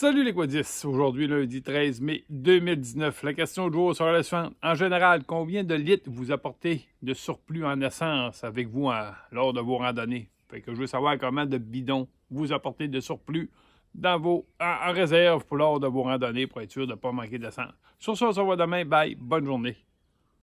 Salut les Quadis! Aujourd'hui, lundi 13 mai 2019, la question du jour sera la suivante. En général, combien de litres vous apportez de surplus en essence avec vous hein, lors de vos randonnées? Fait que je veux savoir combien de bidons vous apportez de surplus dans vos, en, réserve pour lors de vos randonnées pour être sûr de ne pas manquer d'essence. Sur ce, on se voit demain. Bye, bonne journée.